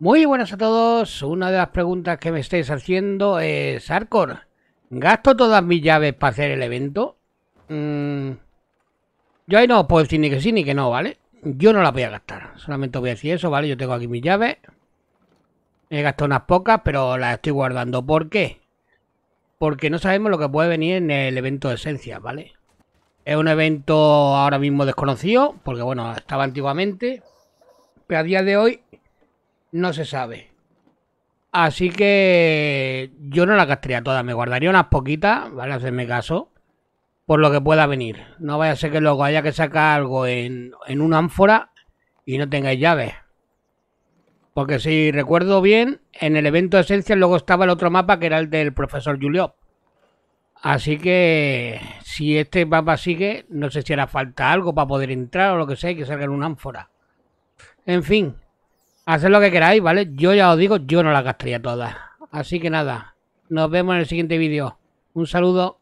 Muy buenas a todos. Una de las preguntas que me estáis haciendo es, Arcor, ¿gasto todas mis llaves para hacer el evento? Mm, yo ahí no os puedo decir ni que sí ni que no, ¿vale? Yo no la voy a gastar. Solamente voy a decir eso, ¿vale? Yo tengo aquí mis llaves. He gastado unas pocas, pero las estoy guardando. ¿Por qué? Porque no sabemos lo que puede venir en el evento de Esencia, ¿vale? Es un evento ahora mismo desconocido, porque bueno, estaba antiguamente. Pero a día de hoy no se sabe. Así que yo no la gastaría toda, me guardaría unas poquitas, ¿vale? Hacerme caso, por lo que pueda venir. No vaya a ser que luego haya que sacar algo en, en una ánfora y no tengáis llaves. Porque si recuerdo bien, en el evento de esencia luego estaba el otro mapa que era el del profesor Julio. Así que si este mapa sigue, no sé si hará falta algo para poder entrar o lo que sea, hay que salga en una ánfora. En fin, Haced lo que queráis, ¿vale? Yo ya os digo, yo no las gastaría todas. Así que nada, nos vemos en el siguiente vídeo. Un saludo.